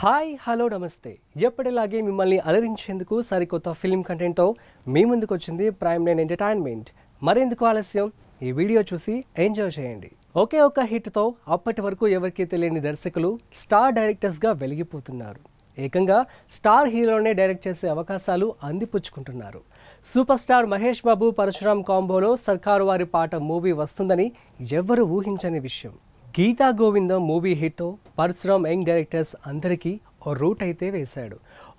hi hello నమస్తే ఎప్పటిలాగే మిమ్మల్ని అలరించేందుకు సరికొత్త ఫిల్మ్ కంటెంట్తో మీ ముందుకు వచ్చింది ప్రైమ్ నైన్ ఎంటర్టైన్మెంట్ మరెందుకు ఆలస్యం ఈ వీడియో చూసి ఎంజాయ్ చేయండి ఒకే ఒక హిట్తో అప్పటి వరకు ఎవరికీ తెలియని దర్శకులు స్టార్ డైరెక్టర్స్గా వెలిగిపోతున్నారు ఏకంగా స్టార్ హీరోనే డైరెక్ట్ చేసే అవకాశాలు అందిపుచ్చుకుంటున్నారు సూపర్ స్టార్ మహేష్ బాబు పరశురామ్ కాంబోలో సర్కారు వారి పాట మూవీ వస్తుందని ఎవ్వరూ ఊహించని విషయం గీతా గోవిందం మూవీ హిట్తో పరశురామ్ యంగ్ డైరెక్టర్స్ అందరికీ ఓ రూట్ అయితే వేశాడు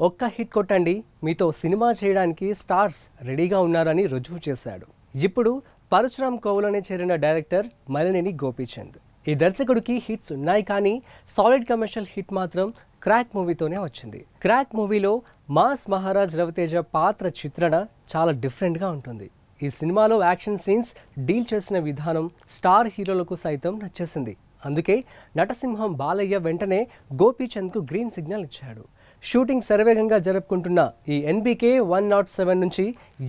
ఒక్క హిట్ కొట్టండి మీతో సినిమా చేయడానికి స్టార్స్ రెడీగా ఉన్నారని రుజువు చేశాడు ఇప్పుడు పరశురామ్ కోవలోనే చేరిన డైరెక్టర్ మలినేని గోపీచంద్ ఈ దర్శకుడికి హిట్స్ ఉన్నాయి కానీ సాలిడ్ కమర్షియల్ హిట్ మాత్రం క్రాక్ మూవీతోనే వచ్చింది క్రాక్ మూవీలో మాస్ మహారాజ్ రవితేజ పాత్ర చిత్రణ చాలా డిఫరెంట్గా ఉంటుంది ఈ సినిమాలో యాక్షన్ సీన్స్ డీల్ చేసిన విధానం స్టార్ హీరోలకు సైతం నచ్చేసింది అందుకే నటసింహం బాలయ్య వెంటనే గోపీచంద్కు గ్రీన్ సిగ్నల్ ఇచ్చాడు షూటింగ్ శరవేగంగా జరుపుకుంటున్న ఈ ఎన్బీకే వన్ నాట్ సెవెన్ నుంచి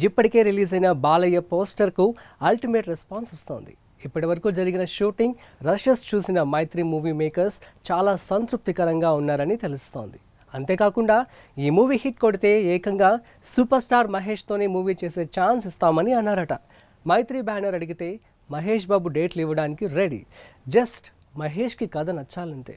ఇప్పటికే రిలీజ్ అయిన బాలయ్య పోస్టర్కు అల్టిమేట్ రెస్పాన్స్ వస్తోంది ఇప్పటి వరకు జరిగిన షూటింగ్ రషెస్ చూసిన మైత్రి మూవీ మేకర్స్ చాలా సంతృప్తికరంగా ఉన్నారని తెలుస్తోంది అంతేకాకుండా ఈ మూవీ హిట్ కొడితే ఏకంగా సూపర్ స్టార్ మహేష్తోనే మూవీ చేసే ఛాన్స్ ఇస్తామని అన్నారట మైత్రి బ్యానర్ అడిగితే మహేష్ బాబు డేట్లు ఇవ్వడానికి రెడీ జస్ట్ మహేష్కి కథ నచ్చాలంతే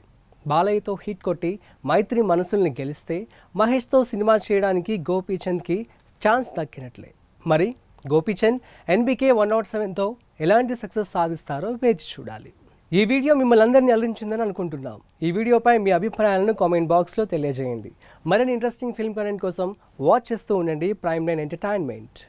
బాలయ్యతో హిట్ కొట్టి మైత్రి మనసుల్ని గెలిస్తే మహేష్తో సినిమా చేయడానికి గోపీచంద్కి ఛాన్స్ దక్కినట్లే మరి గోపీచంద్ ఎన్బికే వన్ నాట్ సెవెన్తో ఎలాంటి సక్సెస్ సాధిస్తారో వేచి చూడాలి ఈ వీడియో మిమ్మల్ని అందరినీ అలరించిందని అనుకుంటున్నాం ఈ వీడియోపై మీ అభిప్రాయాలను కామెంట్ బాక్స్లో తెలియజేయండి మరిన్ని ఇంట్రెస్టింగ్ ఫిల్మ్ కంటెంట్ కోసం వాచ్ చేస్తూ ఉండండి ప్రైమ్ లైన్ ఎంటర్టైన్మెంట్